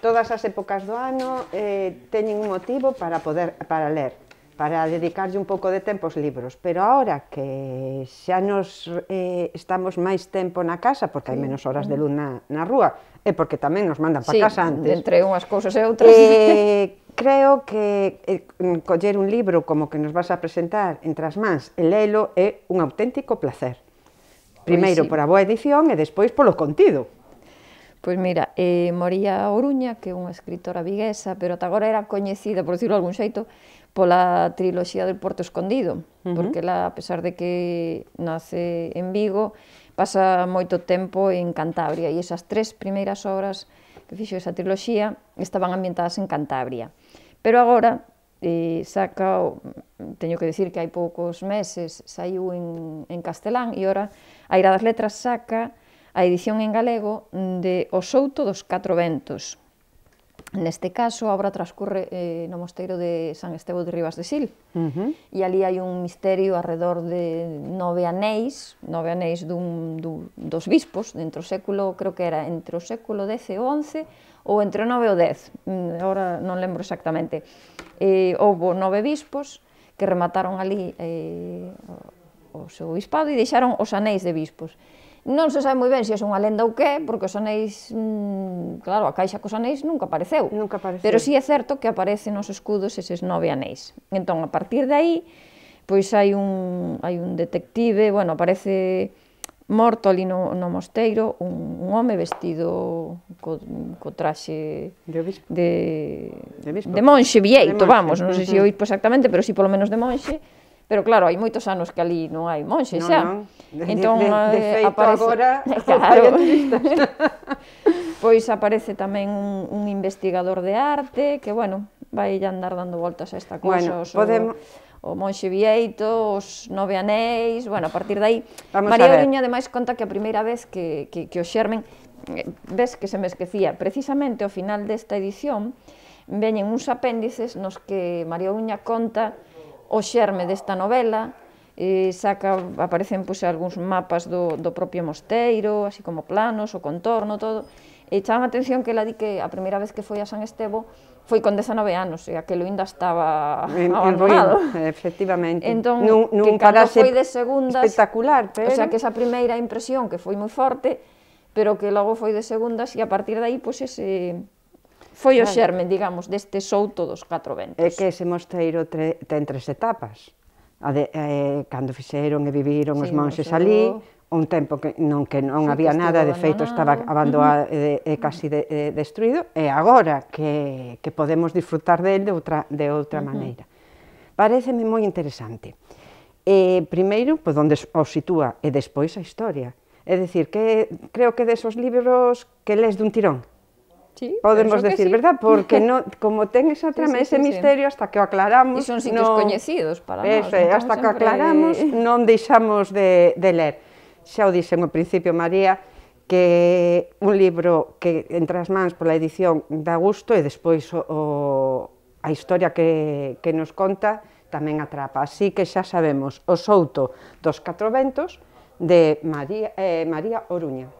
todas as épocas do ano eh, teñen un motivo para poder para ler, para dedicarlle un pouco de tempo aos libros, pero agora que xa nos eh, estamos máis tempo na casa, porque hai menos horas de mm. luz na, na rúa, e porque tamén nos mandan para sí, casa antes. entre unhas cousas e outras. Eh, creo que eh, coller un libro como que nos vas a presentar entre as mans e lelo é un auténtico placer. Primeiro pois sí. por a boa edición e despois polo contido. Pois mira, eh, Moría Oruña, que é unha escritora viguesa, pero ata agora era coñecida, por decirlo algún xeito, pola triloxía del Porto Escondido, uh -huh. porque ela, a pesar de que nace en Vigo, pasa moito tempo en Cantabria, e esas tres primeiras obras que fixo esa triloxía estaban ambientadas en Cantabria. Pero agora, eh, saca, teño que decir que hai poucos meses, saiu en, en castelán, e ora a Ira das Letras saca a edición en galego de O Souto dos Catro Ventos. Neste caso, a obra transcurre eh, no mosteiro de San Estevo de Rivas de Sil. Uh -huh. E ali hai un misterio alrededor de nove anéis, nove anéis dun, dun, dos bispos, dentro o século, creo que era entre o século X e o XI, ou entre o nove e o X, mm, ahora non lembro exactamente. Eh, houve nove bispos que remataron ali eh, o seu bispado e deixaron os anéis de bispos. Non se sabe moi ben se é unha lenda ou que, porque os anéis, mm, claro, a caixa cos anéis nunca apareceu. Nunca apareceu. Pero sí é certo que aparecen nos escudos eses nove anéis. Entón, a partir de aí, pois hai un, hai un detective, bueno, aparece morto ali no, no mosteiro un, un home vestido co, co traxe de, obispo. de, de, obispo. de monxe vieito, de monxe. vamos, non sei se o exactamente, pero si sí, polo menos de monxe, Pero claro, hai moitos anos que ali non hai monxe, xa. Non. De, entón, de, de, de eh, feito aparece... agora, claro. pois aparece tamén un, un investigador de arte que, bueno, vai andar dando voltas a esta cousa. Bueno, podemos... O o Monxe Vieito, os Nove Anéis, bueno, a partir de aí. Vamos María Oruña ademais, conta que a primeira vez que, que, que o xermen, eh, ves que se me esquecía, precisamente ao final desta edición, veñen uns apéndices nos que María Oruña conta o xerme desta novela, e saca, aparecen pois, algúns mapas do, do propio mosteiro, así como planos, o contorno, todo, e chama a atención que ela di que a primeira vez que foi a San Estevo foi con 19 anos, e aquilo ainda estaba en, abandonado. efectivamente. Entón, nun, nun que cando foi de segundas... Espectacular, pero... O sea, que esa primeira impresión que foi moi forte, pero que logo foi de segundas, e a partir de aí, pois, ese Foi o xermen, digamos, deste souto dos catro ventos. É que ese mosteiro tre, ten tres etapas. A de, eh, cando fixeron e viviron sí, os monxes ali, alí, un tempo que non que non sí, había nada, de feito estaba abandonado e, e casi de, de, destruído, e agora que, que podemos disfrutar del de outra, de outra uh -huh. maneira. Pareceme moi interesante. E, primeiro, pois, onde os sitúa, e despois a historia. É dicir, que creo que desos libros que les dun tirón, sí, podemos decir, sí. verdad? Porque no, como ten esa trama, sí, sí, ese sí, misterio, sí. hasta que o aclaramos... E son sitios no... coñecidos para nós. Ese, hasta que o aclaramos, non deixamos de, de ler. Xa o dixen ao principio, María, que un libro que entre as mans pola edición da gusto e despois o, o, a historia que, que nos conta tamén atrapa. Así que xa sabemos o souto dos catro ventos de María, eh, María Oruña.